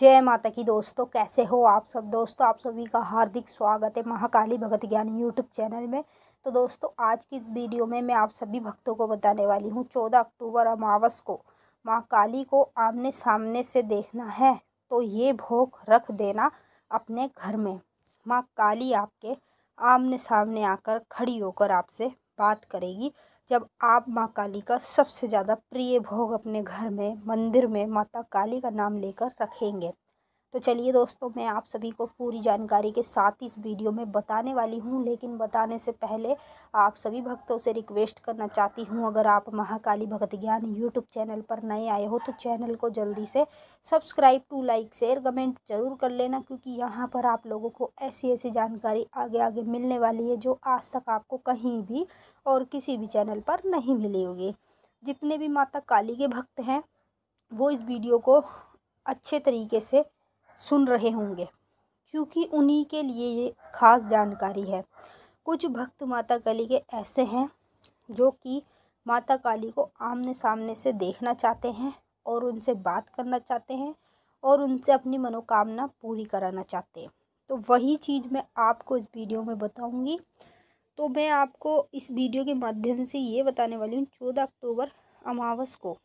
जय माता की दोस्तों कैसे हो आप सब दोस्तों आप सभी का हार्दिक स्वागत है महाकाली भगत ज्ञानी यूट्यूब चैनल में तो दोस्तों आज की वीडियो में मैं आप सभी भक्तों को बताने वाली हूँ चौदह अक्टूबर अमावस को माँ काली को आमने सामने से देखना है तो ये भोग रख देना अपने घर में माँ काली आपके आमने सामने आकर खड़ी होकर आपसे बात करेगी जब आप माँ काली का सबसे ज़्यादा प्रिय भोग अपने घर में मंदिर में माता काली का नाम लेकर रखेंगे तो चलिए दोस्तों मैं आप सभी को पूरी जानकारी के साथ इस वीडियो में बताने वाली हूँ लेकिन बताने से पहले आप सभी भक्तों से रिक्वेस्ट करना चाहती हूँ अगर आप महाकाली भगत ज्ञान यूट्यूब चैनल पर नए आए हो तो चैनल को जल्दी से subscribe to like share comment जरूर कर लेना क्योंकि यहाँ पर आप लोगों को ऐसी ऐसी जानकारी आगे आगे मिलने वाली है जो आज तक आपको कहीं भी और किसी भी चैनल पर नहीं मिली होगी जितने भी माता काली के भक्त हैं वो इस वीडियो को अच्छे तरीके से सुन रहे होंगे क्योंकि उन्हीं के लिए ये खास जानकारी है कुछ भक्त माता काली के ऐसे हैं जो कि माता काली को आमने सामने से देखना चाहते हैं और उनसे बात करना चाहते हैं और उनसे अपनी मनोकामना पूरी कराना चाहते हैं तो वही चीज़ मैं आपको इस वीडियो में बताऊंगी तो मैं आपको इस वीडियो के माध्यम से ये बताने वाली हूँ चौदह अक्टूबर अमावस को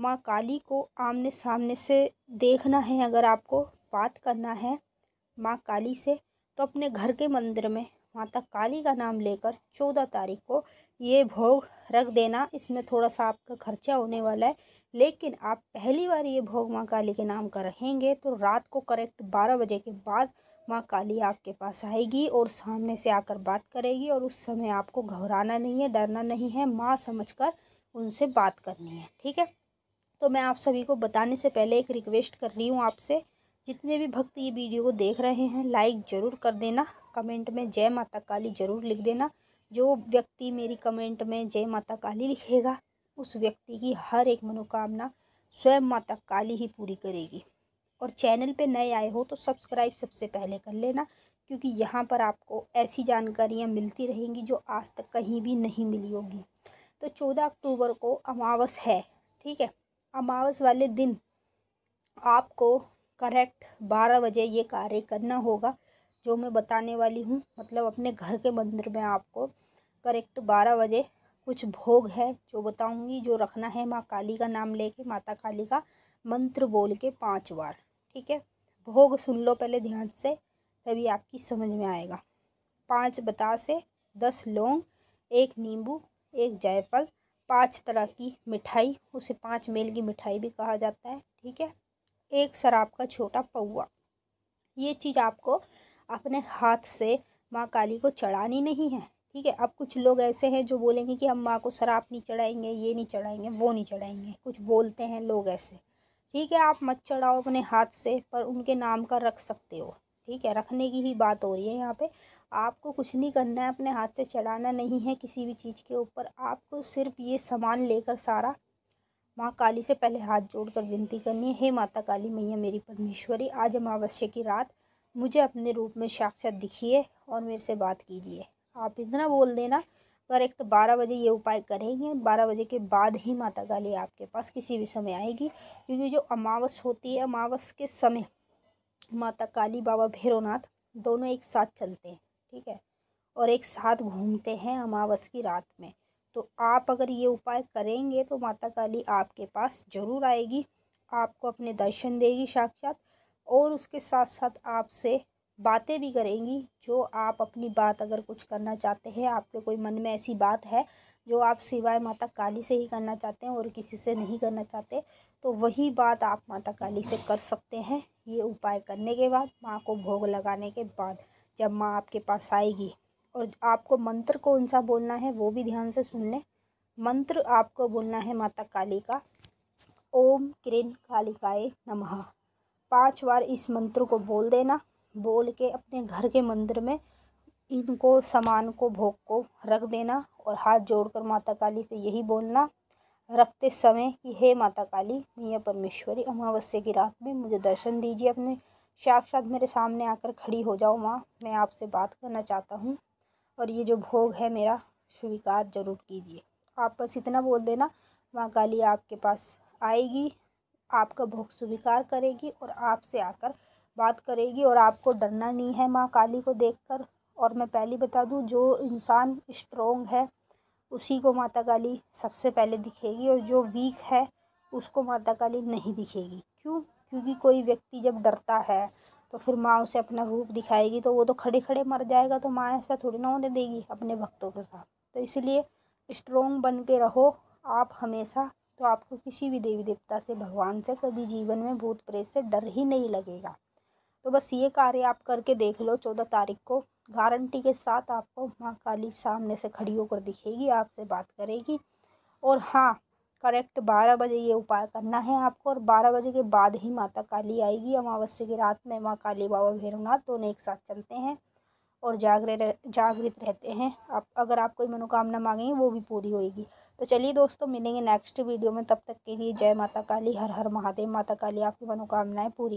माँ काली को आमने सामने से देखना है अगर आपको बात करना है माँ काली से तो अपने घर के मंदिर में माता काली का नाम लेकर चौदह तारीख को ये भोग रख देना इसमें थोड़ा सा आपका खर्चा होने वाला है लेकिन आप पहली बार ये भोग माँ काली के नाम का रहेंगे तो रात को करेक्ट बारह बजे के बाद माँ काली आपके पास आएगी और सामने से आकर बात करेगी और उस समय आपको घबराना नहीं है डरना नहीं है माँ समझ कर उनसे बात करनी है ठीक है तो मैं आप सभी को बताने से पहले एक रिक्वेस्ट कर रही हूँ आपसे जितने भी भक्त ये वीडियो को देख रहे हैं लाइक ज़रूर कर देना कमेंट में जय माता काली ज़रूर लिख देना जो व्यक्ति मेरी कमेंट में जय माता काली लिखेगा उस व्यक्ति की हर एक मनोकामना स्वयं माता काली ही पूरी करेगी और चैनल पे नए आए हो तो सब्सक्राइब सबसे पहले कर लेना क्योंकि यहाँ पर आपको ऐसी जानकारियाँ मिलती रहेंगी जो आज तक कहीं भी नहीं मिली होगी तो चौदह अक्टूबर को अमावस है ठीक है अमावस वाले दिन आपको करेक्ट बारह बजे ये कार्य करना होगा जो मैं बताने वाली हूँ मतलब अपने घर के मंदिर में आपको करेक्ट बारह बजे कुछ भोग है जो बताऊँगी जो रखना है माँ काली का नाम लेके माता काली का मंत्र बोल के पाँच बार ठीक है भोग सुन लो पहले ध्यान से तभी आपकी समझ में आएगा पाँच बतासे दस लौंग एक नींबू एक जायफल पांच तरह की मिठाई उसे पांच मेल की मिठाई भी कहा जाता है ठीक है एक शराब का छोटा पौवा ये चीज़ आपको अपने हाथ से माँ काली को चढ़ानी नहीं है ठीक है अब कुछ लोग ऐसे हैं जो बोलेंगे कि हम माँ को शराब नहीं चढ़ाएंगे ये नहीं चढ़ाएंगे वो नहीं चढ़ाएंगे कुछ बोलते हैं लोग ऐसे ठीक है आप मत चढ़ाओ अपने हाथ से पर उनके नाम का रख सकते हो ठीक है रखने की ही बात हो रही है यहाँ पे आपको कुछ नहीं करना है अपने हाथ से चढ़ाना नहीं है किसी भी चीज़ के ऊपर आपको सिर्फ ये सामान लेकर सारा माँ काली से पहले हाथ जोड़कर विनती करनी है हे माता काली मैया मेरी परमेश्वरी आज अमावस्या की रात मुझे अपने रूप में साक्षात दिखिए और मेरे से बात कीजिए आप इतना बोल देना करेक्ट तो बारह बजे ये उपाय करेंगे बारह बजे के बाद ही माता काली आपके पास किसी भी समय आएगी क्योंकि जो अमावस होती है अमावस के समय माता काली बाबा भैरवनाथ दोनों एक साथ चलते हैं ठीक है और एक साथ घूमते हैं अमावस की रात में तो आप अगर ये उपाय करेंगे तो माता काली आपके पास ज़रूर आएगी आपको अपने दर्शन देगी साक्षात और उसके साथ साथ आपसे बातें भी करेंगी जो आप अपनी बात अगर कुछ करना चाहते हैं आपके कोई मन में ऐसी बात है जो आप सिवाय माता काली से ही करना चाहते हैं और किसी से नहीं करना चाहते तो वही बात आप माता काली से कर सकते हैं ये उपाय करने के बाद माँ को भोग लगाने के बाद जब माँ आपके पास आएगी और आपको मंत्र कौन सा बोलना है वो भी ध्यान से सुन लें मंत्र आपको बोलना है माता काली का ओम किरण कालिकाए नमः पांच बार इस मंत्र को बोल देना बोल के अपने घर के मंदिर में इनको सामान को भोग को रख देना और हाथ जोड़कर माता काली से यही बोलना रखते समय कि हे माता काली मैया परमेश्वरी अमावस्या की रात में मुझे दर्शन दीजिए अपने साक्षात मेरे सामने आकर खड़ी हो जाओ माँ मैं आपसे बात करना चाहता हूँ और ये जो भोग है मेरा स्वीकार जरूर कीजिए आप बस इतना बोल देना माँ काली आपके पास आएगी आपका भोग स्वीकार करेगी और आपसे आकर बात करेगी और आपको डरना नहीं है माँ काली को देखकर और मैं पहले बता दूँ जो इंसान स्ट्रोंग है उसी को माता काली सबसे पहले दिखेगी और जो वीक है उसको माता काली नहीं दिखेगी क्यों क्योंकि कोई व्यक्ति जब डरता है तो फिर माँ उसे अपना रूप दिखाएगी तो वो तो खड़े खड़े मर जाएगा तो माँ ऐसा थोड़ी ना होने देगी अपने भक्तों के साथ तो इसलिए स्ट्रोंग बन के रहो आप हमेशा तो आपको किसी भी देवी देवता से भगवान से कभी जीवन में भूत प्रेत से डर ही नहीं लगेगा तो बस ये कार्य आप करके देख लो चौदह तारीख को गारंटी के साथ आपको माँ काली सामने से खड़ी होकर दिखेगी आपसे बात करेगी और हाँ करेक्ट बारह बजे ये उपाय करना है आपको और बारह बजे के बाद ही माता काली आएगी अमावस्या की रात में माँ काली बाबा भैरवनाथ दोनों एक साथ चलते हैं और जागरे जागृत रहते हैं आप अगर आप कोई मनोकामना मांगेंगे वो भी पूरी होगी तो चलिए दोस्तों मिलेंगे नेक्स्ट वीडियो में तब तक के लिए जय माता काली हर हर महादेव माता काली आपकी मनोकामनाएँ पूरी